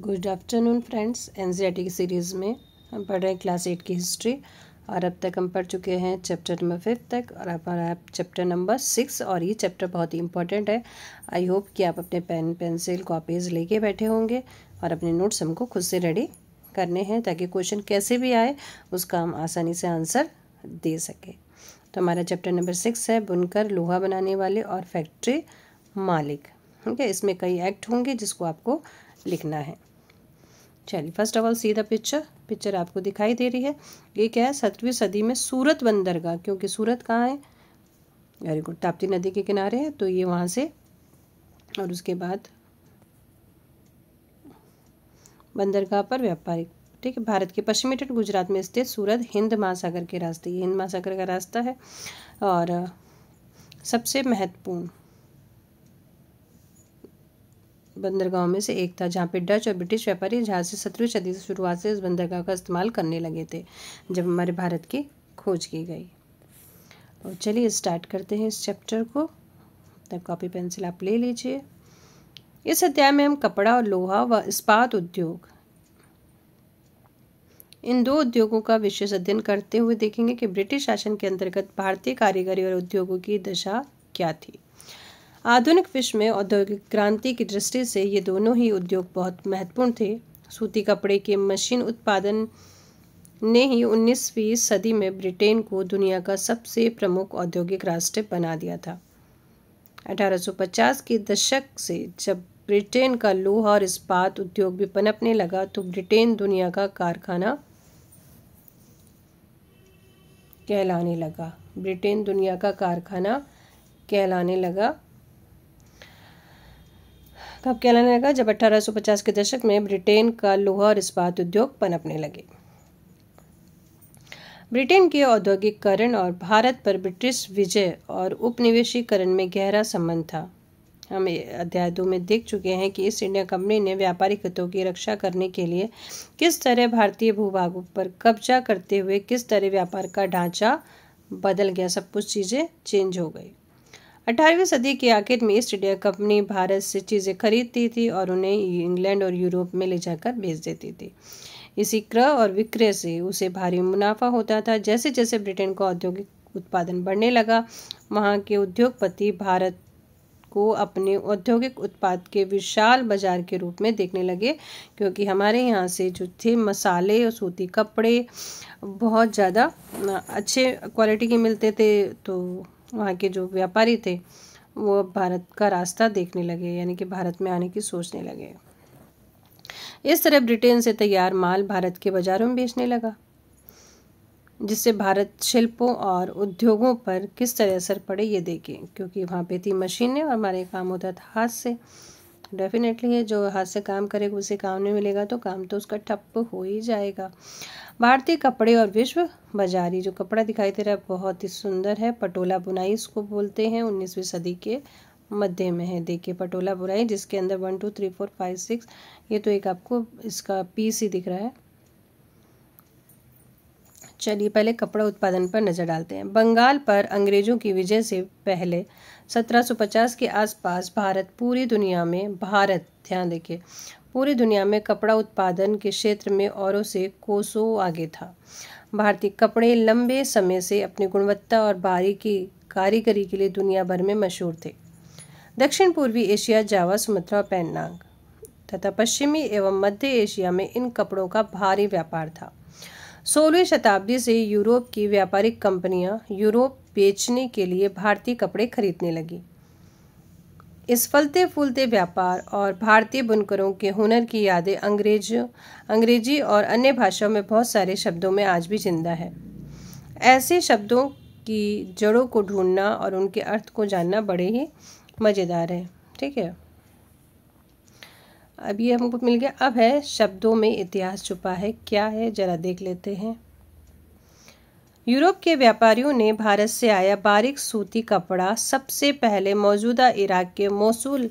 good afternoon friends एनजीआरटी की series में हम पढ़ रहे हैं क्लास एट की हिस्ट्री और अब तक हम पढ़ चुके हैं चैप्टर नंबर फिफ्थ तक और हमारा चैप्टर नंबर सिक्स और ये चैप्टर बहुत ही इंपॉर्टेंट है आई होप कि आप अपने पेन पेंसिल कॉपीज़ लेके बैठे होंगे और अपने नोट्स हमको खुद से रेडी करने हैं ताकि क्वेश्चन कैसे भी आए उसका हम आसानी से आंसर दे सकें तो हमारा चैप्टर नंबर सिक्स है बुनकर लोहा बनाने वाले और फैक्ट्री मालिक ठीक है इसमें कई एक्ट होंगे जिसको आपको लिखना है चलिए first of all see the picture picture आपको दिखाई दे रही है ये क्या है सत्रहवीं सदी में सूरत बंदरगाह क्योंकि सूरत कहाँ है वेरी गुड ताप्ती नदी के किनारे है तो ये वहाँ से और उसके बाद बंदरगाह पर व्यापारिक ठीक है भारत के पश्चिमी तट गुजरात में स्थित सूरत हिंद महासागर के रास्ते ये हिंद महासागर का रास्ता है और सबसे महत्वपूर्ण बंदरगाहों में से एक था जहाँ पे डच और ब्रिटिश व्यापारी जहाज से सत्रहवीं सदी से शुरुआत से इस बंदरगाह का इस्तेमाल करने लगे थे जब हमारे भारत की खोज की गई और तो चलिए स्टार्ट करते हैं इस चैप्टर को तब कॉपी पेंसिल आप ले लीजिए इस अध्याय में हम कपड़ा और लोहा व इस्पात उद्योग इन दो उद्योगों का विशेष अध्ययन करते हुए देखेंगे कि ब्रिटिश शासन के अंतर्गत भारतीय कारीगरी और उद्योगों की दशा क्या थी आधुनिक विश्व में औद्योगिक क्रांति की दृष्टि से ये दोनों ही उद्योग बहुत महत्वपूर्ण थे सूती कपड़े के मशीन उत्पादन ने ही 19वीं सदी में ब्रिटेन को दुनिया का सबसे प्रमुख औद्योगिक राष्ट्र बना दिया था 1850 के दशक से जब ब्रिटेन का लोहा और इस्पात उद्योग भी पनपने लगा तो ब्रिटेन दुनिया का कारखाना कहलाने लगा ब्रिटेन दुनिया का कारखाना कहलाने लगा तो अब क्या कहलाने लगा जब 1850 के दशक में ब्रिटेन का लोहा और इस्पात उद्योग पनपने लगे ब्रिटेन के औद्योगिकरण और भारत पर ब्रिटिश विजय और उपनिवेशीकरण में गहरा संबंध था हम अध्याय दो में देख चुके हैं कि ईस्ट इंडिया कंपनी ने व्यापारिक हितों की रक्षा करने के लिए किस तरह भारतीय भूभागों पर कब्जा करते हुए किस तरह व्यापार का ढांचा बदल गया सब कुछ चीज़ें चेंज हो गई अठारहवीं सदी के आखिर में ईस्ट इंडिया कंपनी भारत से चीज़ें खरीदती थी और उन्हें इंग्लैंड और यूरोप में ले जाकर भेज देती थी इसी क्रय और विक्रय से उसे भारी मुनाफा होता था जैसे जैसे ब्रिटेन का औद्योगिक उत्पादन बढ़ने लगा वहाँ के उद्योगपति भारत को अपने औद्योगिक उत्पाद के विशाल बाजार के रूप में देखने लगे क्योंकि हमारे यहाँ से जो थे मसाले और सूती कपड़े बहुत ज़्यादा अच्छे क्वालिटी के मिलते थे तो वहाँ के जो व्यापारी थे वो भारत का रास्ता देखने लगे यानी कि भारत में आने की सोचने लगे इस तरह ब्रिटेन से तैयार माल भारत के बाज़ारों में बेचने लगा जिससे भारत शिल्पों और उद्योगों पर किस तरह असर पड़े ये देखें क्योंकि वहाँ पे थी मशीनें और हमारे काम होता था हाथ से डेफिनेटली जो हाथ से काम करेगा उसे काम नहीं मिलेगा तो काम तो उसका ठप्प हो ही जाएगा भारतीय कपड़े और विश्व बाजारी जो कपड़ा दिखाई दे रहा है बहुत ही सुंदर है पटोला बुनाई इसको बोलते हैं उन्नीसवीं सदी के मध्य में है देखिए पटोला बुनाई जिसके अंदर one two three four five six ये तो एक आपको इसका पीस ही दिख रहा है चलिए पहले कपड़ा उत्पादन पर नज़र डालते हैं बंगाल पर अंग्रेज़ों की विजय से पहले 1750 के आसपास भारत पूरी दुनिया में भारत ध्यान देखिए पूरी दुनिया में कपड़ा उत्पादन के क्षेत्र में औरों से कोसों आगे था भारतीय कपड़े लंबे समय से अपनी गुणवत्ता और बारीकी कारीगरी के लिए दुनिया भर में मशहूर थे दक्षिण पूर्वी एशिया जावा सुमत्रा और पैननांग तथा पश्चिमी एवं मध्य एशिया में इन कपड़ों का भारी व्यापार था सोलहवीं शताब्दी से यूरोप की व्यापारिक कंपनियां यूरोप बेचने के लिए भारतीय कपड़े खरीदने लगी इस फलते फूलते व्यापार और भारतीय बुनकरों के हुनर की यादें अंग्रेज अंग्रेजी और अन्य भाषाओं में बहुत सारे शब्दों में आज भी जिंदा है ऐसे शब्दों की जड़ों को ढूंढना और उनके अर्थ को जानना बड़े ही मज़ेदार है ठीक है अब ये हमको मिल गया अब है शब्दों में इतिहास छुपा है क्या है ज़रा देख लेते हैं यूरोप के व्यापारियों ने भारत से आया बारीक सूती कपड़ा सबसे पहले मौजूदा इराक के मौसूल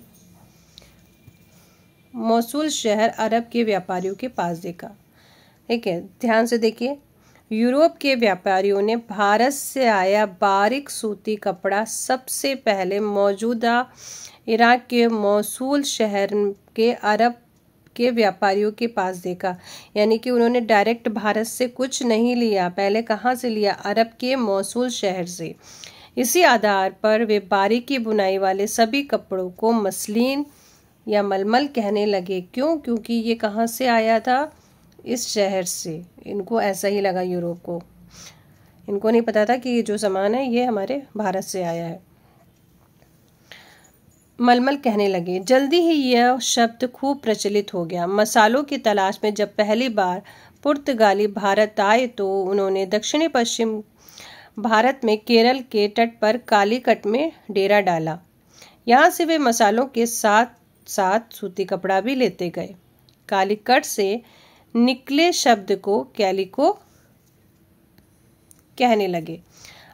मौसूल शहर अरब के व्यापारियों के पास देखा ठीक है ध्यान से देखिए यूरोप के व्यापारियों ने भारत से आया बारीक सूती कपड़ा सबसे पहले मौजूदा इराक के मौसूल शहर के अरब के व्यापारियों के पास देखा यानी कि उन्होंने डायरेक्ट भारत से कुछ नहीं लिया पहले कहाँ से लिया अरब के मौसू शहर से इसी आधार पर वे बारी की बुनाई वाले सभी कपड़ों को मसलिन या मलमल कहने लगे क्यों क्योंकि ये कहाँ से आया था इस शहर से इनको ऐसा ही लगा यूरोप को इनको नहीं पता था कि ये जो सामान है ये हमारे भारत से आया है मलमल कहने लगे जल्दी ही यह शब्द खूब प्रचलित हो गया मसालों की तलाश में जब पहली बार पुर्तगाली भारत आए तो उन्होंने दक्षिणी पश्चिम भारत में केरल के तट पर कालीकट में डेरा डाला यहाँ से वे मसालों के साथ साथ सूती कपड़ा भी लेते गए कालीकट से निकले शब्द को कैलिको कहने लगे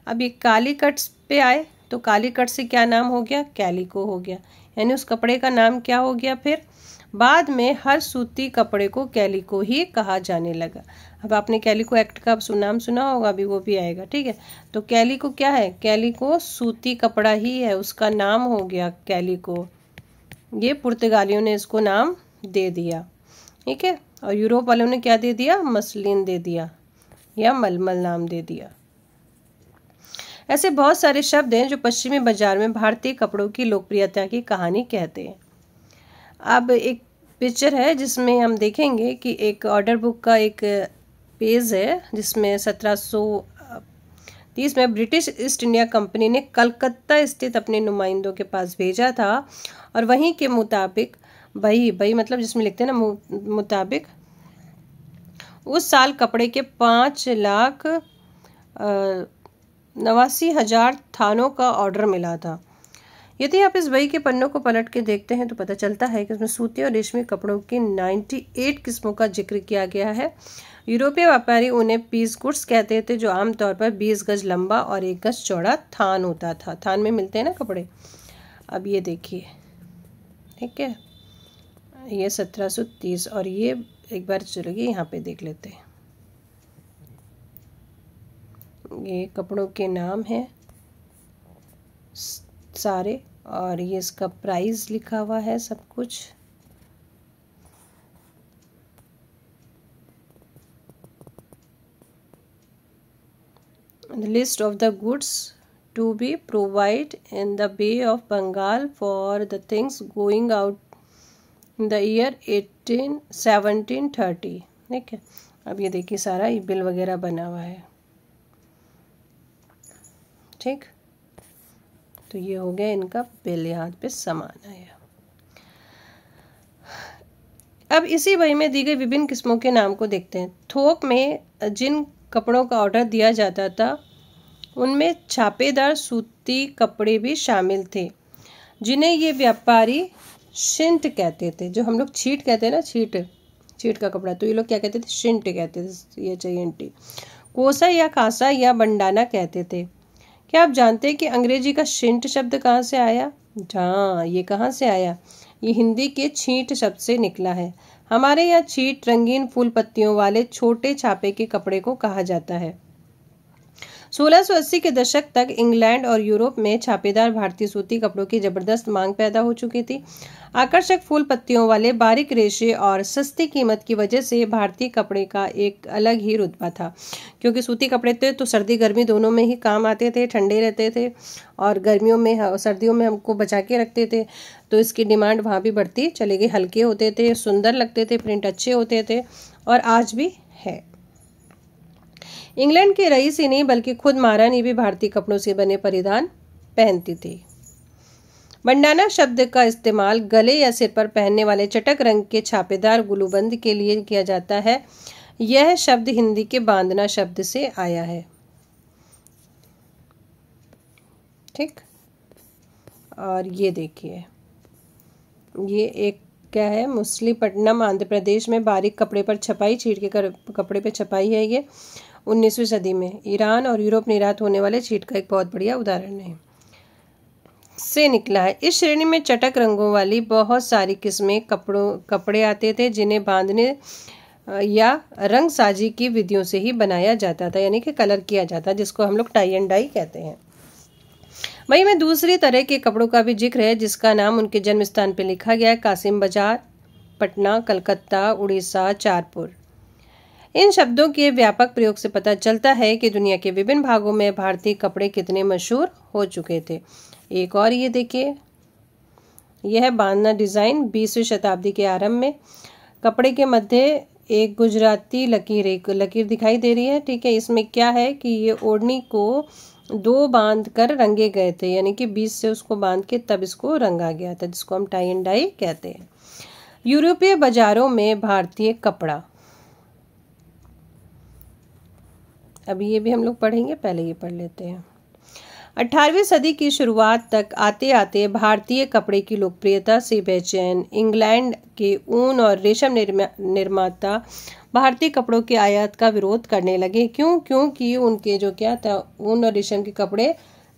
अब ये कालीकट पे आए तो काली कट से क्या नाम हो गया कैलिको हो गया यानी उस कपड़े का नाम क्या हो गया फिर बाद में हर सूती कपड़े को कैलिको ही कहा जाने लगा अब आपने कैलिको एक्ट का नाम सुना होगा अभी वो भी आएगा ठीक है तो कैलिको क्या है कैलिको सूती कपड़ा ही है उसका नाम हो गया कैलिको ये पुर्तगालियों ने इसको नाम दे दिया ठीक है और यूरोप वालों ने क्या दे दिया मसलिन दे दिया या मलमल नाम दे दिया ऐसे बहुत सारे शब्द हैं जो पश्चिमी बाजार में भारतीय कपड़ों की लोकप्रियता की कहानी कहते हैं अब एक पिक्चर है जिसमें हम देखेंगे कि एक ऑर्डर बुक का एक पेज है जिसमें सत्रह तीस में ब्रिटिश ईस्ट इंडिया कंपनी ने कलकत्ता स्थित अपने नुमाइंदों के पास भेजा था और वहीं के मुताबिक भाई भाई मतलब जिसमें लिखते हैं ना मुताबिक उस साल कपड़े के पाँच लाख नवासी हज़ार थानों का ऑर्डर मिला था यदि आप इस बई के पन्नों को पलट के देखते हैं तो पता चलता है कि इसमें सूती और रेशमी कपड़ों की 98 किस्मों का जिक्र किया गया है यूरोपीय व्यापारी उन्हें पीस गुड्स कहते थे जो आमतौर पर 20 गज लंबा और एक गज चौड़ा थान होता था थान में मिलते हैं ना कपड़े अब ये देखिए ठीक है ये सत्रह और ये एक बार चलेगी यहाँ पर देख लेते हैं ये कपड़ों के नाम हैं सारे और ये इसका प्राइस लिखा हुआ है सब कुछ list of the goods to be provide in the bay of Bengal for the things going out in the year eighteen seventeen thirty ठीक है अब ये देखिए सारा ये बिल वगैरह बना हुआ है ठीक तो ये हो गया इनका पहले हाथ पे समान आया अब इसी वही में दी गई विभिन्न किस्मों के नाम को देखते हैं थोक में जिन कपड़ों का ऑर्डर दिया जाता था उनमें छापेदार सूती कपड़े भी शामिल थे जिन्हें ये व्यापारी शिंट कहते थे जो हम लोग छीट कहते हैं ना छीट छीट का कपड़ा तो ये लोग क्या कहते थे शिंट कहते थे ये चाहिए कोसा या खासा या बंडाना कहते थे क्या आप जानते हैं कि अंग्रेजी का शिंट शब्द कहाँ से आया हाँ ये कहाँ से आया ये हिंदी के छींट शब्द से निकला है हमारे यहाँ छींट रंगीन फूल पत्तियों वाले छोटे छापे के कपड़े को कहा जाता है 1680 के दशक तक इंग्लैंड और यूरोप में छापेदार भारतीय सूती कपड़ों की जबरदस्त मांग पैदा हो चुकी थी आकर्षक फूल पत्तियों वाले बारीक रेशे और सस्ती कीमत की वजह से भारतीय कपड़े का एक अलग ही रुतबा था क्योंकि सूती कपड़े थे तो सर्दी गर्मी दोनों में ही काम आते थे ठंडे रहते थे और गर्मियों में हाँ, सर्दियों में हमको बचा के रखते थे तो इसकी डिमांड वहाँ भी बढ़ती चले गई हल्के होते थे सुंदर लगते थे प्रिंट अच्छे होते थे और आज भी है इंग्लैंड के रईस ही नहीं बल्कि खुद महारानी भी भारतीय कपड़ों से बने परिधान पहनती थी बंडाना शब्द का इस्तेमाल गले या सिर पर पहनने वाले चटक रंग के छापेदार गुलूबंद के लिए किया जाता है यह शब्द हिंदी के बांधना शब्द से आया है ठीक और ये देखिए ये एक क्या है मुसलीपट्टनम आंध्र प्रदेश में बारीक कपड़े पर छपाई छीट के कर, कपड़े पर छपाई है ये उन्नीसवीं सदी में ईरान और यूरोप निर्यात होने वाले छीट का एक बहुत बढ़िया उदाहरण है से निकला है इस श्रेणी में चटक रंगों वाली बहुत सारी किस्में कपड़ों कपड़े आते थे जिन्हें बांधने या रंग साजी की विधियों से ही बनाया जाता था यानी कि कलर किया जाता जिसको हम लोग टाई एंड डाई कहते हैं वही में दूसरी तरह के कपड़ों का भी जिक्र है जिसका नाम उनके जन्म स्थान पर लिखा गया है कासिम बाजार पटना कलकत्ता उड़ीसा चारपुर इन शब्दों के व्यापक प्रयोग से पता चलता है कि दुनिया के विभिन्न भागों में भारतीय कपड़े कितने मशहूर हो चुके थे एक और ये देखिए यह बांधना डिज़ाइन बीसवीं शताब्दी के आरंभ में कपड़े के मध्य एक गुजराती लकीर एक लकीर दिखाई दे रही है ठीक है इसमें क्या है कि ये ओढ़नी को दो बांध कर रंगे गए थे यानी कि बीस से उसको बांध के तब इसको रंगा गया था जिसको हम टाई एंड डाई कहते हैं यूरोपीय बाजारों में भारतीय कपड़ा अभी ये भी हम लोग पढ़ेंगे पहले ये पढ़ लेते हैं अठारहवीं सदी की शुरुआत तक आते आते भारतीय कपड़े की लोकप्रियता से बेचैन इंग्लैंड के ऊन और रेशम निर्मा, निर्माता भारतीय कपड़ों के आयात का विरोध करने लगे क्यों क्योंकि उनके जो क्या था ऊन और रेशम के कपड़े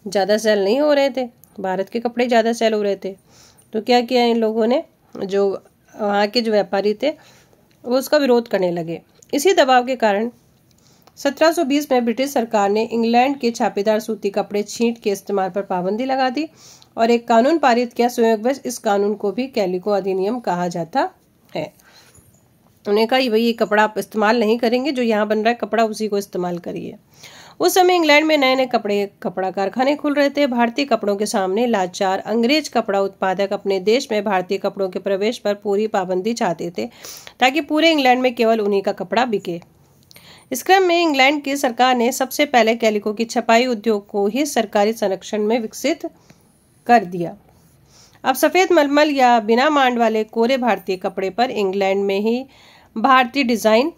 ज़्यादा सेल नहीं हो रहे थे भारत के कपड़े ज़्यादा सेल हो रहे थे तो क्या किया इन लोगों ने जो वहाँ के जो व्यापारी थे वो उसका विरोध करने लगे इसी दबाव के कारण 1720 में ब्रिटिश सरकार ने इंग्लैंड के छापेदार सूती कपड़े छींट के इस्तेमाल पर पाबंदी लगा दी और एक कानून पारित किया संयोगवश इस कानून को भी कैलिको अधिनियम कहा जाता है उन्हें कहा भाई ये कपड़ा आप इस्तेमाल नहीं करेंगे जो यहाँ बन रहा है कपड़ा उसी को इस्तेमाल करिए उस समय इंग्लैंड में नए नए कपड़े कपड़ा कारखाने खुल रहे थे भारतीय कपड़ों के सामने लाचार अंग्रेज कपड़ा उत्पादक अपने देश में भारतीय कपड़ों के प्रवेश पर पूरी पाबंदी चाहते थे ताकि पूरे इंग्लैंड में केवल उन्हीं का कपड़ा बिके इस क्रम में इंग्लैंड की सरकार ने सबसे पहले कैलिको की छपाई उद्योग को ही सरकारी संरक्षण में विकसित कर दिया अब सफ़ेद मलमल या बिना मांड वाले कोरे भारतीय कपड़े पर इंग्लैंड में ही भारतीय डिज़ाइन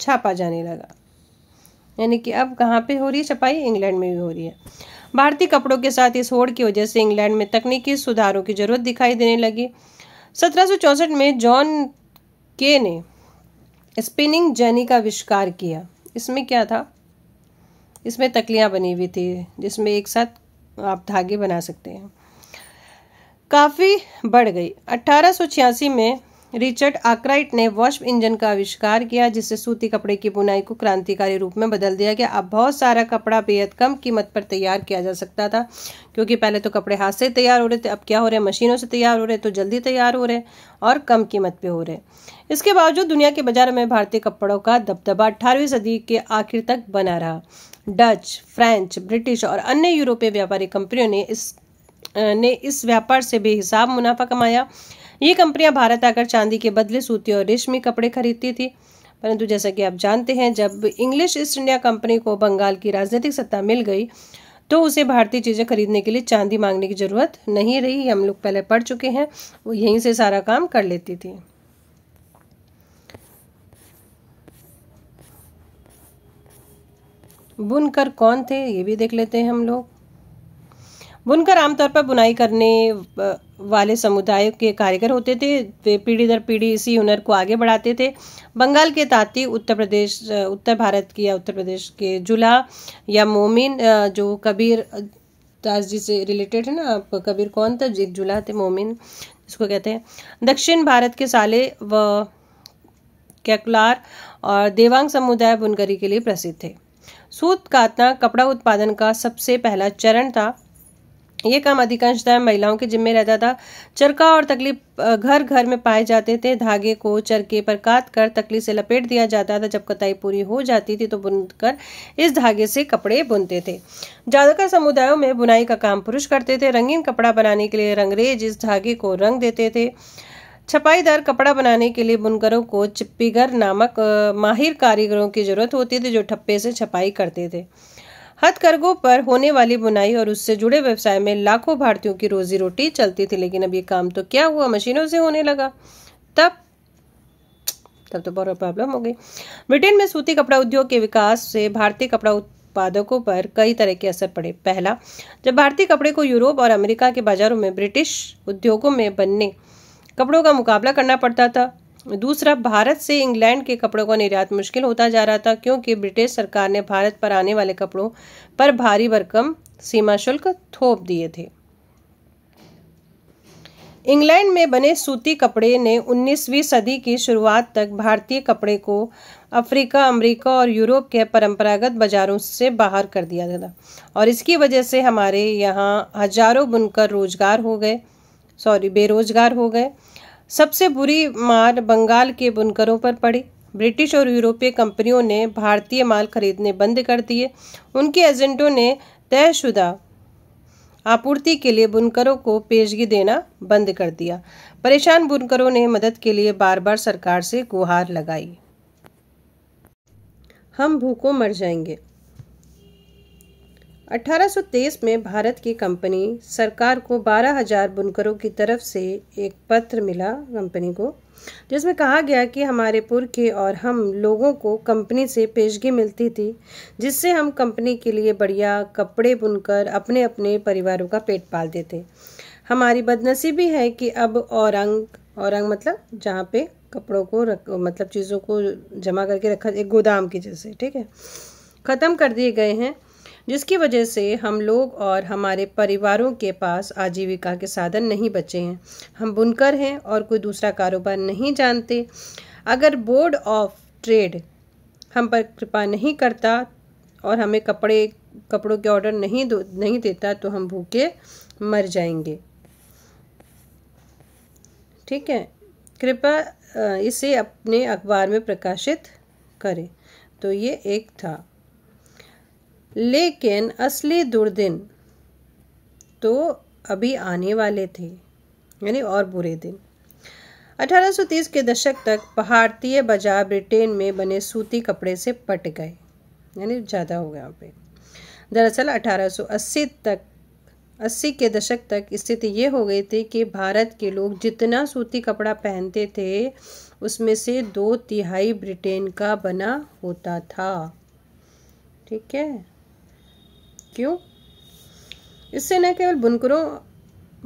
छापा जाने लगा यानी कि अब कहाँ पे हो रही है छपाई इंग्लैंड में भी हो रही है भारतीय कपड़ों के साथ इस होड़ की वजह से इंग्लैंड में तकनीकी सुधारों की जरूरत दिखाई देने लगी सत्रह में जॉन के ने स्पिनिंग जर्नी का आविष्कार किया इसमें क्या था इसमें तकलियाँ बनी हुई थी जिसमें एक साथ आप धागे बना सकते हैं काफ़ी बढ़ गई अट्ठारह में रिचर्ड आक्राइट ने वॉश इंजन का आविष्कार किया जिससे सूती कपड़े की बुनाई को क्रांतिकारी रूप में बदल दिया गया अब बहुत सारा कपड़ा बेहद कम कीमत पर तैयार किया जा सकता था क्योंकि पहले तो कपड़े हाथ से तैयार हो रहे थे अब क्या हो रहे हैं मशीनों से तैयार हो रहे हैं तो जल्दी तैयार हो रहे और कम कीमत पे हो रहे इसके बावजूद दुनिया के बाजार में भारतीय कपड़ों का दबदबा अठारहवीं सदी के आखिर तक बना रहा डच फ्रेंच ब्रिटिश और अन्य यूरोपीय व्यापारी कंपनियों ने इस ने इस व्यापार से भी हिसाब मुनाफा कमाया ये कंपनियां भारत आकर चांदी के बदले सूती और रेशमी कपड़े खरीदती थी परंतु जैसा कि आप जानते हैं जब इंग्लिश ईस्ट इंडिया कंपनी को बंगाल की राजनीतिक सत्ता मिल गई तो उसे भारतीय चीज़ें खरीदने के लिए चांदी मांगने की ज़रूरत नहीं रही हम लोग पहले पढ़ चुके हैं वो यहीं से सारा काम कर लेती थी बुनकर कौन थे ये भी देख लेते हैं हम लोग बुनकर आमतौर पर बुनाई करने वाले समुदाय के कारीगर होते थे वे पीढ़ी दर पीढ़ी इसी हुनर को आगे बढ़ाते थे बंगाल के ताती उत्तर प्रदेश उत्तर भारत की या उत्तर प्रदेश के जुला या मोमिन जो कबीर दास जी से रिलेटेड है ना आप कबीर कौन था एक जुला थे मोमिन जिसको कहते हैं दक्षिण भारत के साले व कैकुलार और देवांग समुदाय बुनकरी के लिए प्रसिद्ध थे सूत कातना कपड़ा उत्पादन का सबसे पहला चरण था ये काम अधिकांशतः महिलाओं के जिम्मे रहता था चरखा और तकली घर घर में पाए जाते थे धागे को चरके पर काट कर तकली से लपेट दिया जाता था जब कताई पूरी हो जाती थी तो बुनकर इस धागे से कपड़े बुनते थे ज़्यादातर समुदायों में बुनाई का काम पुरुष करते थे रंगीन कपड़ा बनाने के लिए रंगरेज इस धागे को रंग देते थे छपाईदार कपड़ा बनाने के लिए बुनकरों को चिप्पीगर नामक माहिर कारीगरों की जरूरत होती थी जो ठप्पे से छपाई करते थे हथकरघों पर होने वाली बुनाई और उससे जुड़े व्यवसाय में लाखों भारतीयों की रोजी रोटी चलती थी लेकिन अब ये काम तो क्या हुआ मशीनों से होने लगा तब तब तो बहुत प्रॉब्लम हो गई ब्रिटेन में सूती कपड़ा उद्योग के विकास से भारतीय कपड़ा उत्पादकों पर कई तरह के असर पड़े पहला जब भारतीय कपड़े को यूरोप और अमेरिका के बाजारों में ब्रिटिश उद्योगों में बनने कपड़ों का मुकाबला करना पड़ता था दूसरा भारत से इंग्लैंड के कपड़ों का निर्यात मुश्किल होता जा रहा था क्योंकि ब्रिटिश सरकार ने भारत पर आने वाले कपड़ों पर भारी भरकम सीमा शुल्क थोप दिए थे इंग्लैंड में बने सूती कपड़े ने 19वीं सदी की शुरुआत तक भारतीय कपड़े को अफ्रीका अमेरिका और यूरोप के परंपरागत बाजारों से बाहर कर दिया था और इसकी वजह से हमारे यहाँ हजारों बुनकर रोजगार हो गए सॉरी बेरोजगार हो गए सबसे बुरी मार बंगाल के बुनकरों पर पड़ी ब्रिटिश और यूरोपीय कंपनियों ने भारतीय माल खरीदने बंद कर दिए उनके एजेंटों ने तयशुदा आपूर्ति के लिए बुनकरों को पेशगी देना बंद कर दिया परेशान बुनकरों ने मदद के लिए बार बार सरकार से गुहार लगाई हम भूखों मर जाएंगे 1823 में भारत की कंपनी सरकार को 12,000 बुनकरों की तरफ से एक पत्र मिला कंपनी को जिसमें कहा गया कि हमारे पुरखे और हम लोगों को कंपनी से पेशगी मिलती थी जिससे हम कंपनी के लिए बढ़िया कपड़े बुनकर अपने अपने परिवारों का पेट पालते थे हमारी बदनसीबी है कि अब औरंग औरंग मतलब जहाँ पे कपड़ों को रख मतलब चीज़ों को जमा करके रखा एक गोदाम की जैसे ठीक है ख़त्म कर दिए गए हैं जिसकी वजह से हम लोग और हमारे परिवारों के पास आजीविका के साधन नहीं बचे हैं हम बुनकर हैं और कोई दूसरा कारोबार नहीं जानते अगर बोर्ड ऑफ ट्रेड हम पर कृपा नहीं करता और हमें कपड़े कपड़ों के ऑर्डर नहीं दो नहीं देता तो हम भूखे मर जाएंगे ठीक है कृपया इसे अपने अखबार में प्रकाशित करें तो ये एक था लेकिन असली दुर्दिन तो अभी आने वाले थे यानी और बुरे दिन 1830 के दशक तक भारतीय बाजार ब्रिटेन में बने सूती कपड़े से पट गए यानी ज़्यादा हो गया पे दरअसल 1880 तक 80 के दशक तक स्थिति ये हो गई थी कि भारत के लोग जितना सूती कपड़ा पहनते थे उसमें से दो तिहाई ब्रिटेन का बना होता था ठीक है क्यों इससे न केवल बुनकरों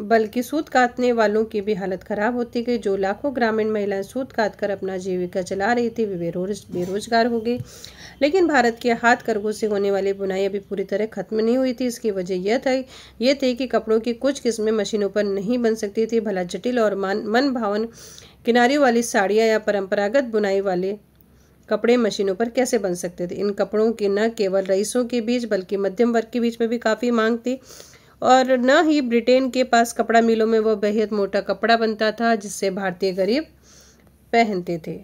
बल्कि सूत काटने वालों की भी हालत खराब होती गई जो लाखों ग्रामीण महिलाएं सूत काट कर अपना जीविका चला रही थी वे बेरोज बेरोजगार हो गई लेकिन भारत के हाथ करघों से होने वाली बुनाई अभी पूरी तरह खत्म नहीं हुई थी इसकी वजह यह था ये थे कि कपड़ों की कुछ किस्में मशीनों पर नहीं बन सकती थी भला जटिल और मन मन भावन किनारियों वाली साड़ियाँ या परंपरागत बुनाई वाले कपड़े मशीनों पर कैसे बन सकते थे इन कपड़ों की न केवल रईसों के बीच बल्कि मध्यम वर्ग के बीच में भी काफ़ी मांग थी और न ही ब्रिटेन के पास कपड़ा मिलों में वह बेहद मोटा कपड़ा बनता था जिससे भारतीय गरीब पहनते थे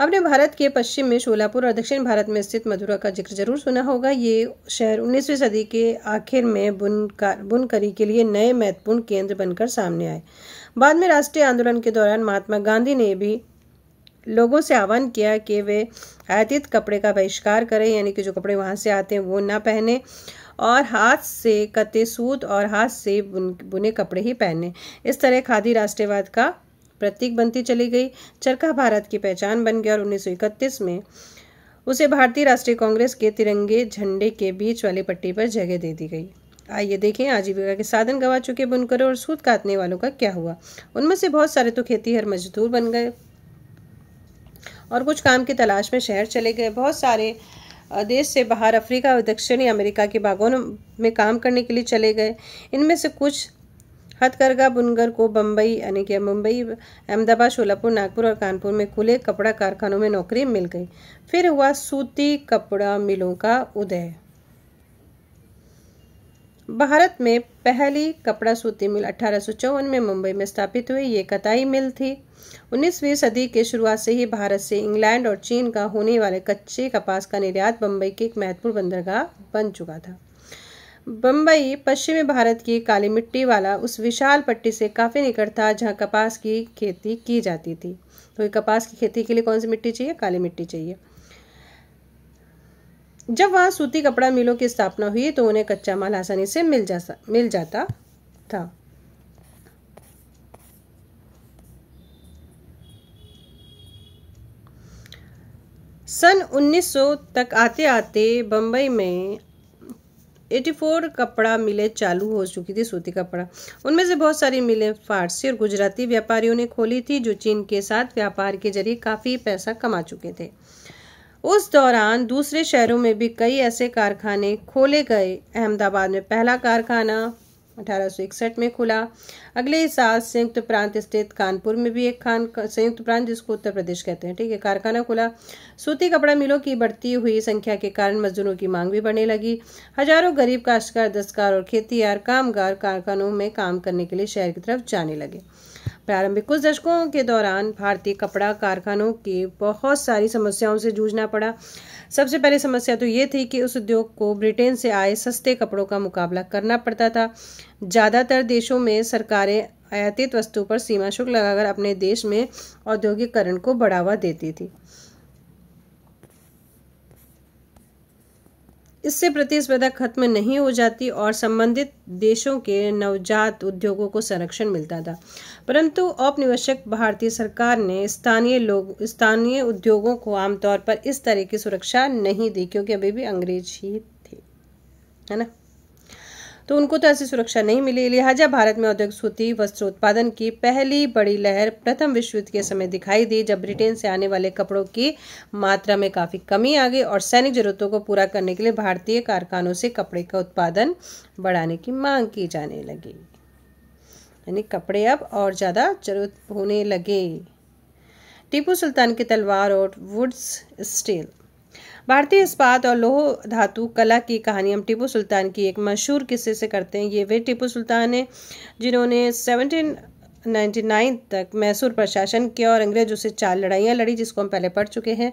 आपने भारत के पश्चिम में शोलापुर और दक्षिण भारत में स्थित मथुरा का जिक्र जरूर सुना होगा ये शहर 19वीं सदी के आखिर में बुनकार बुनकरी के लिए नए महत्वपूर्ण केंद्र बनकर सामने आए बाद में राष्ट्रीय आंदोलन के दौरान महात्मा गांधी ने भी लोगों से आह्वान किया कि वे आयातित कपड़े का बहिष्कार करें यानी कि जो कपड़े वहाँ से आते हैं वो ना पहने और हाथ से कते सूत और हाथ से बुन बुने कपड़े ही पहने इस तरह खादी राष्ट्रवाद का प्रतीक बनती चली गई चरखा भारत की पहचान बन गया और 1931 में उसे भारतीय राष्ट्रीय कांग्रेस के तिरंगे झंडे के बीच वाली पट्टी पर जगह दे दी गई आइए देखें आजीविका के साधन गवा चुके बुनकरों और सूत काटने वालों का क्या हुआ उनमें से बहुत सारे तो खेतीहर मजदूर बन गए और कुछ काम की तलाश में शहर चले गए बहुत सारे देश से बाहर अफ्रीका और दक्षिणी अमेरिका के बागों में काम करने के लिए चले गए इनमें से कुछ हथकरघा बुनकर को बम्बई यानी कि मुंबई अहमदाबाद शोलापुर नागपुर और कानपुर में खुले कपड़ा कारखानों में नौकरी मिल गई फिर हुआ सूती कपड़ा मिलों का उदय भारत में पहली कपड़ा सूती मिल अठारह में मुंबई में स्थापित हुई ये कताई मिल थी 19वीं सदी के शुरुआत से ही भारत से इंग्लैंड और चीन का होने वाले कच्चे कपास का निर्यात बम्बई के एक महत्वपूर्ण बंदरगाह बन चुका था बम्बई पश्चिमी भारत की काली मिट्टी वाला उस विशाल पट्टी से काफ़ी निकट था जहाँ कपास की खेती की जाती थी तो कपास की खेती के लिए कौन सी मिट्टी चाहिए काली मिट्टी चाहिए जब वहाँ सूती कपड़ा मिलों की स्थापना हुई तो उन्हें कच्चा माल आसानी से मिल जा मिल जाता था सन 1900 तक आते आते बम्बई में 84 कपड़ा मिले चालू हो चुकी थी सूती कपड़ा उनमें से बहुत सारी मिलें फारसी और गुजराती व्यापारियों ने खोली थी जो चीन के साथ व्यापार के जरिए काफ़ी पैसा कमा चुके थे उस दौरान दूसरे शहरों में भी कई ऐसे कारखाने खोले गए अहमदाबाद में पहला कारखाना 1861 में खुला अगले ही साल संयुक्त प्रांत स्थित कानपुर में भी एक खान संयुक्त प्रांत जिसको उत्तर प्रदेश कहते हैं ठीक है कारखाना खुला सूती कपड़ा मिलों की बढ़ती हुई संख्या के कारण मजदूरों की मांग भी बढ़ने लगी हजारों गरीब काश्तकार दस्तकार और खेती यार कामगार कारखानों में काम करने के लिए शहर की तरफ जाने लगे प्रारंभिक कुछ दशकों के दौरान भारतीय कपड़ा कारखानों की बहुत सारी समस्याओं से जूझना पड़ा सबसे पहले समस्या तो ये थी कि उस उद्योग को ब्रिटेन से आए सस्ते कपड़ों का मुकाबला करना पड़ता था ज़्यादातर देशों में सरकारें आयातित वस्तु पर सीमा शुल्क लगाकर अपने देश में औद्योगिकरण को बढ़ावा देती थी इससे प्रतिस्पर्धा खत्म नहीं हो जाती और संबंधित देशों के नवजात उद्योगों को संरक्षण मिलता था परंतु औपनिवेशक भारतीय सरकार ने स्थानीय लोग स्थानीय उद्योगों को आमतौर पर इस तरह की सुरक्षा नहीं दी क्योंकि अभी भी अंग्रेज ही थे है ना तो उनको तो ऐसी सुरक्षा नहीं मिली लिहाजा भारत में औद्योगिक सूती उत्पादन की पहली बड़ी लहर प्रथम विश्व युद्ध के समय दिखाई दी जब ब्रिटेन से आने वाले कपड़ों की मात्रा में काफ़ी कमी आ गई और सैनिक जरूरतों को पूरा करने के लिए भारतीय कारखानों से कपड़े का उत्पादन बढ़ाने की मांग की जाने लगी यानी कपड़े अब और ज़्यादा जरूरत होने लगे टीपू सुल्तान की तलवार और वुड्स स्टील भारतीय इस्पात और लोह धातु कला की कहानी हम टीपू सुल्तान की एक मशहूर किस्से से करते हैं ये वे टीपू सुल्तान हैं जिन्होंने 1799 तक मैसूर पर शासन किया और अंग्रेजों से चार लड़ाइयाँ लड़ी जिसको हम पहले पढ़ चुके हैं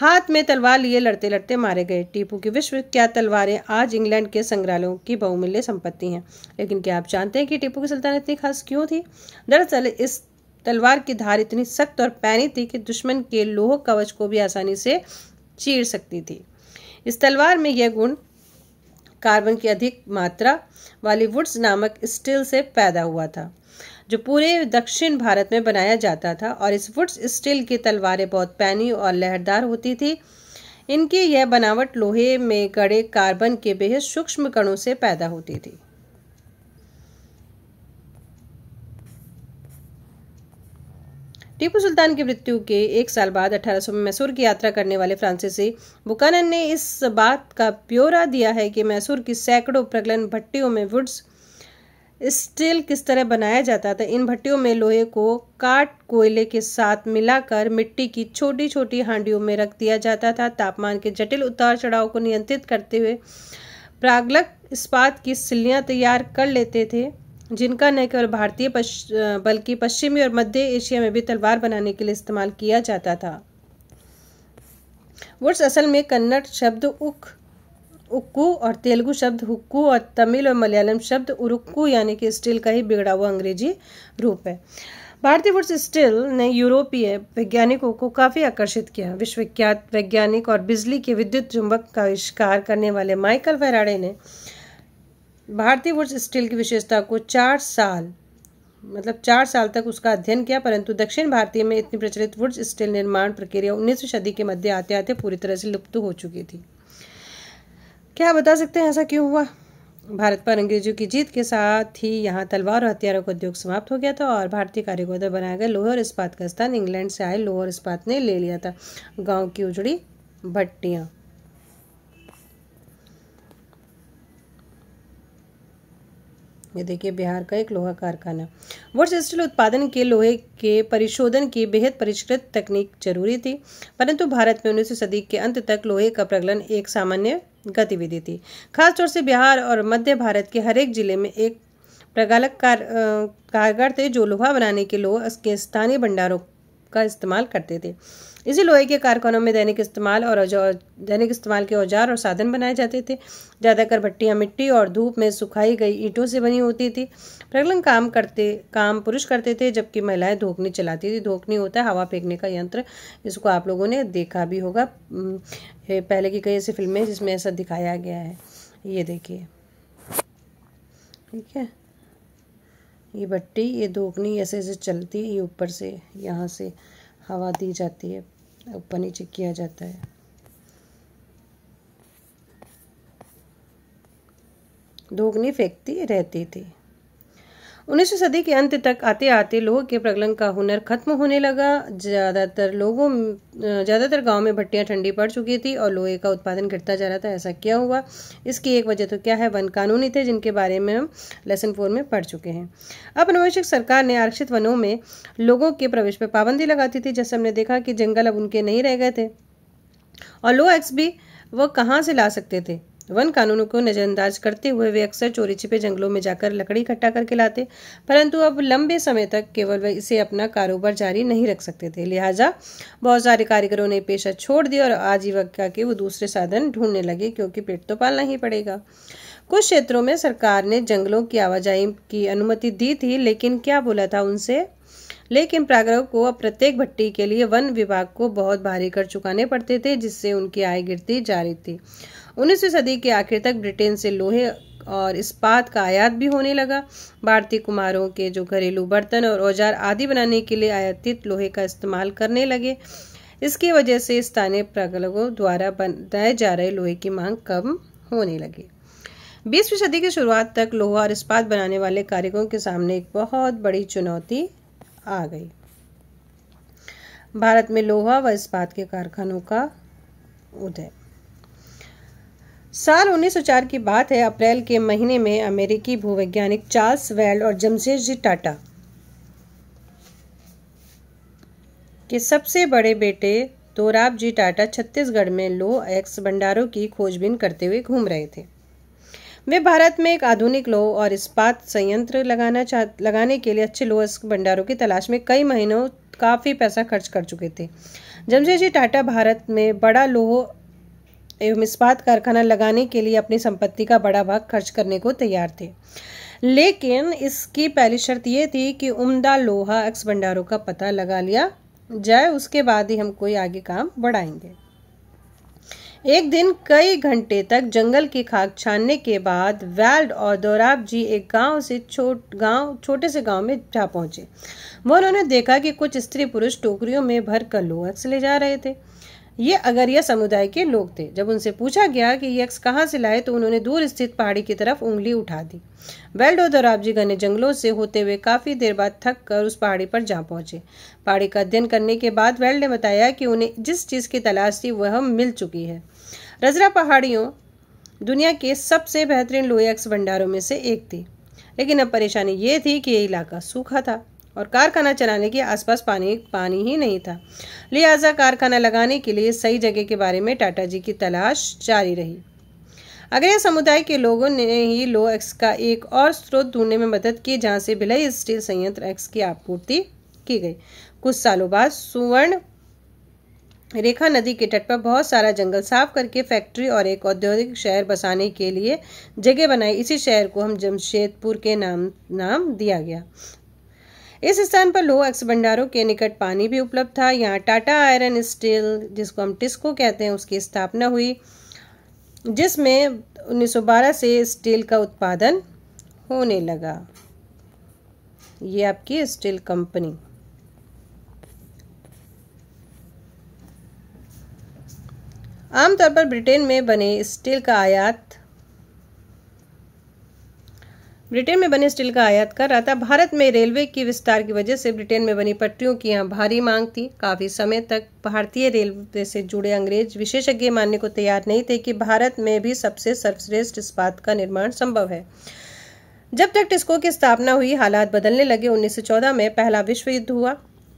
हाथ में तलवार लिए लड़ते लड़ते मारे गए टीपू की विश्व क्या तलवारें आज इंग्लैंड के संग्रहालयों की बहुमूल्य संपत्ति हैं लेकिन क्या आप जानते हैं कि टीपू की सुल्तान इतनी खास क्यों थी दरअसल इस तलवार की धार इतनी सख्त और पैनी थी कि दुश्मन के लोह कवच को भी आसानी से चीर सकती थी इस तलवार में यह गुण कार्बन की अधिक मात्रा वाली वुड्स नामक स्टील से पैदा हुआ था जो पूरे दक्षिण भारत में बनाया जाता था और इस वुड्स स्टील की तलवारें बहुत पैनी और लहरदार होती थी इनकी यह बनावट लोहे में गड़े कार्बन के बेहद सूक्ष्म कणों से पैदा होती थी टीपू सुल्तान की मृत्यु के एक साल बाद 1800 में मैसूर की यात्रा करने वाले फ्रांसीसी बुकानन ने इस बात का ब्यौरा दिया है कि मैसूर की सैकड़ों प्रगलन भट्टियों में वुड्स स्टील किस तरह बनाया जाता था इन भट्टियों में लोहे को काट कोयले के साथ मिलाकर मिट्टी की छोटी छोटी हांडियों में रख दिया जाता था तापमान के जटिल उतार चढ़ाव को नियंत्रित करते हुए प्रागलक इस्पात की सिल्लियाँ तैयार कर लेते थे जिनका न केवल भारतीय पश्च, बल्कि पश्चिमी और मध्य एशिया में भी तलवार बनाने के लिए इस्तेमाल किया जाता था वुड्स असल में कन्नड़ शब्द उक उक्कू और तेलुगु शब्द हुक्कू और तमिल और मलयालम शब्द उरुक्कू यानी कि स्टील का ही बिगड़ा हुआ अंग्रेजी रूप है भारतीय वर्ष स्टील ने यूरोपीय वैज्ञानिकों को काफ़ी आकर्षित किया विश्वविख्यात वैज्ञानिक और बिजली के विद्युत चुंबक का आविष्कार करने वाले माइकल फैराडे ने भारतीय वुड्स स्टील की विशेषता को चार साल मतलब चार साल तक उसका अध्ययन किया परंतु दक्षिण भारतीय में इतनी प्रचलित वुड्स स्टील निर्माण प्रक्रिया उन्नीसवीं सदी के मध्य आते आते पूरी तरह से लुप्त हो चुकी थी क्या बता सकते हैं ऐसा क्यों हुआ भारत पर अंग्रेजों की जीत के साथ ही यहाँ तलवार और हथियारों का उद्योग समाप्त हो गया था और भारतीय कारीगरों द्वारा बनाया गया लोहे और इस्पात का स्थान इंग्लैंड से आए लोहे और इस्पात ने ले लिया था गाँव की उजड़ी भट्टियाँ ये देखिए बिहार का एक लोहा कारखाना वर्ष स्टील उत्पादन के लोहे के परिशोधन की बेहद परिष्कृत तकनीक जरूरी थी परंतु भारत में उन्नीसवीं सदी के अंत तक लोहे का प्रगलन एक सामान्य गतिविधि थी खासतौर से बिहार और मध्य भारत के हरेक जिले में एक प्रगालक कार कारगर थे जो लोहा बनाने के लोह के स्थानीय भंडारों का इस्तेमाल करते थे इसी लोहे के कारखानों में दैनिक इस्तेमाल और दैनिक इस्तेमाल के औजार और साधन बनाए जाते थे ज़्यादातर भट्टियाँ मिट्टी और धूप में सुखाई गई ईंटों से बनी होती थी प्रगलन काम करते काम पुरुष करते थे जबकि महिलाएं धोखनी चलाती थी धोखनी होता है हवा फेंकने का यंत्र इसको आप लोगों ने देखा भी होगा पहले की कई ऐसी फिल्में जिसमें ऐसा दिखाया गया है ये देखिए ठीक है ये भट्टी ये धोखनी ऐसे ऐसे चलती है ये ऊपर से यहाँ से हवा दी जाती है ऊपर नीचे किया जाता है दोगनी फेंकती रहती थी उन्नीसवीं सदी के अंत तक आते आते लोगों के प्रगलन का हुनर खत्म होने लगा ज़्यादातर लोगों ज़्यादातर गांव में भट्टियाँ ठंडी पड़ चुकी थी और लोहे का उत्पादन घटता जा रहा था ऐसा क्या हुआ इसकी एक वजह तो क्या है वन कानूनी थे जिनके बारे में हम लेसन फोर में पढ़ चुके हैं अब नवशिक सरकार ने आरक्षित वनों में लोगों के प्रवेश पर पाबंदी लगाती थी जैसे हमने देखा कि जंगल अब उनके नहीं रह गए थे और लो एक्स भी वह कहाँ से ला सकते थे वन कानूनों को नज़रअंदाज करते हुए वे अक्सर चोरी छिपे जंगलों में जाकर लकड़ी इकट्ठा करके लाते परंतु अब लंबे समय तक केवल वे इसे अपना कारोबार जारी नहीं रख सकते थे लिहाजा बहुत सारे कारीगरों ने पेशा छोड़ दिया और आजीविका के वो दूसरे साधन ढूंढने लगे क्योंकि पेट तो पालना ही पड़ेगा कुछ क्षेत्रों में सरकार ने जंगलों की आवाजाही की अनुमति दी थी लेकिन क्या बोला था उनसे लेकिन प्रागरव को अब प्रत्येक भट्टी के लिए वन विभाग को बहुत भारी कर चुकाने पड़ते थे जिससे उनकी आय गिरती जा रही थी उन्नीसवीं सदी के आखिर तक ब्रिटेन से लोहे और इस्पात का आयात भी होने लगा भारतीय कुमारों के जो घरेलू बर्तन और औजार आदि बनाने के लिए आयातित लोहे का इस्तेमाल करने लगे इसकी वजह से स्थानीय प्रगलों द्वारा बनाए जा रहे लोहे की मांग कम होने लगी बीसवीं सदी की शुरुआत तक लोहा और इस्पात बनाने वाले कारीगरों के सामने एक बहुत बड़ी चुनौती आ गई भारत में लोहा व इस्पात के कारखानों का उदय साल उन्नीस की बात है अप्रैल के महीने में अमेरिकी भूवैज्ञानिक चार्ल्स वेल्ड और जमशेद जी टाटा के सबसे बड़े बेटे तोराब जी टाटा छत्तीसगढ़ में लो एक्स भंडारों की खोजबीन करते हुए घूम रहे थे वे भारत में एक आधुनिक लो और इस्पात संयंत्र लगाना चाह लगाने के लिए अच्छे लो एक्स भंडारों की तलाश में कई महीनों काफ़ी पैसा खर्च कर चुके थे जमशेद जी टाटा भारत में बड़ा लोह एवं इस्पात कारखाना लगाने के लिए अपनी संपत्ति का बड़ा भाग खर्च करने को तैयार थे लेकिन इसकी पहली शर्त यह थी कि उम्दा लोहा एक्स भंडारों का पता लगा लिया जाए उसके बाद ही हम कोई आगे काम बढ़ाएंगे एक दिन कई घंटे तक जंगल की खाक छानने के बाद वैल्ड और दोराब जी एक गांव से छोट गांव छोटे से गांव में जा पहुंचे वो उन्होंने देखा कि कुछ स्त्री पुरुष टोकरियों में भर कर लोहा ले जा रहे थे ये अगरिया समुदाय के लोग थे जब उनसे पूछा गया कि अक्स कहाँ से लाए तो उन्होंने दूर स्थित पहाड़ी की तरफ उंगली उठा दी वेल्डो दौराबजी घने जंगलों से होते हुए काफ़ी देर बाद थक कर उस पहाड़ी पर जा पहुंचे पहाड़ी का अध्ययन करने के बाद वेल्ड ने बताया कि उन्हें जिस चीज़ की तलाश थी वह मिल चुकी है रजरा पहाड़ियों दुनिया के सबसे बेहतरीन लोयक्स भंडारों में से एक थी लेकिन अब परेशानी ये थी कि ये इलाका सूखा था और कारखाना चलाने के आसपास पानी पानी ही नहीं था लिहाजा कारखाना लगाने के लिए सही जगह के बारे में टाटा जी की तलाश जारी रही अग्रया समुदाय के लोगों ने ही लो एक्स का एक और स्रोत ढूंढने में मदद की जहाँ से भिलई स्टील संयंत्र एक्स की आपूर्ति की गई कुछ सालों बाद सुवर्ण रेखा नदी के तट पर बहुत सारा जंगल साफ करके फैक्ट्री और एक औद्योगिक शहर बसाने के लिए जगह बनाई इसी शहर को हम जमशेदपुर के नाम नाम दिया गया इस स्थान पर लोह अक्स भंडारों के निकट पानी भी उपलब्ध था यहाँ टाटा आयरन स्टील जिसको हम टिस्को कहते हैं उसकी स्थापना हुई जिसमें 1912 से स्टील का उत्पादन होने लगा ये आपकी स्टील कंपनी आमतौर पर ब्रिटेन में बने स्टील का आयात ब्रिटेन में बने स्टील का आयात कर रहा था भारत में रेलवे की विस्तार की वजह से ब्रिटेन में बनी पटरियों की यहाँ भारी मांग थी काफ़ी समय तक भारतीय रेलवे से जुड़े अंग्रेज विशेषज्ञ मानने को तैयार नहीं थे कि भारत में भी सबसे सर्वश्रेष्ठ इस्पात का निर्माण संभव है जब तक टिस्को की स्थापना हुई हालात बदलने लगे 1914 में पहला विश्व युद्ध हुआ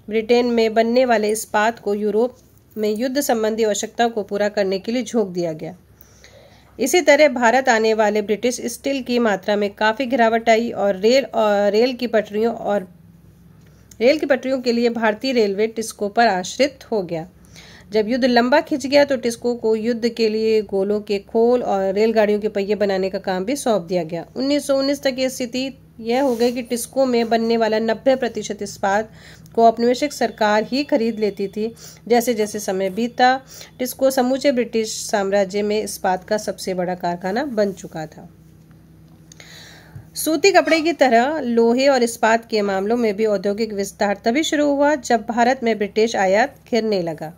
ब्रिटेन में बनने वाले इस्पात को यूरोप में युद्ध संबंधी आवश्यकताओं को पूरा करने के लिए झोंक दिया गया इसी तरह भारत आने वाले ब्रिटिश स्टील की मात्रा में काफ़ी गिरावट आई और रेल और रेल की पटरियों और रेल की पटरियों के लिए भारतीय रेलवे टिस्को पर आश्रित हो गया जब युद्ध लंबा खिंच गया तो टिस्को को युद्ध के लिए गोलों के खोल और रेलगाड़ियों के पहिए बनाने का काम भी सौंप दिया गया 1919 तक ये स्थिति यह हो गया कि टिस्को में बनने वाला नब्बे प्रतिशत इस्पात को औपनिवेशिक सरकार ही खरीद लेती थी जैसे जैसे समय बीता टिस्को समूचे ब्रिटिश साम्राज्य में इस्पात का सबसे बड़ा कारखाना बन चुका था सूती कपड़े की तरह लोहे और इस्पात के मामलों में भी औद्योगिक विस्तार तभी शुरू हुआ जब भारत में ब्रिटिश आयात घिरने लगा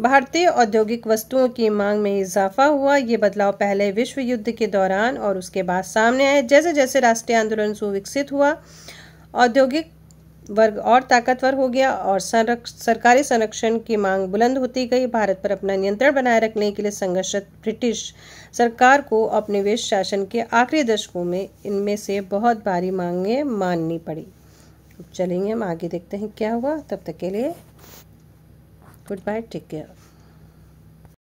भारतीय औद्योगिक वस्तुओं की मांग में इजाफा हुआ ये बदलाव पहले विश्व युद्ध के दौरान और उसके बाद सामने आए जैसे जैसे राष्ट्रीय आंदोलन सुविकसित हुआ औद्योगिक वर्ग और ताकतवर हो गया और संरक्ष सरकारी संरक्षण की मांग बुलंद होती गई भारत पर अपना नियंत्रण बनाए रखने के लिए संघर्षित ब्रिटिश सरकार को विश्व शासन के आखिरी दशकों में इनमें से बहुत भारी मांगें माननी पड़ी चलेंगे हम आगे देखते हैं क्या हुआ तब तक के लिए goodbye take care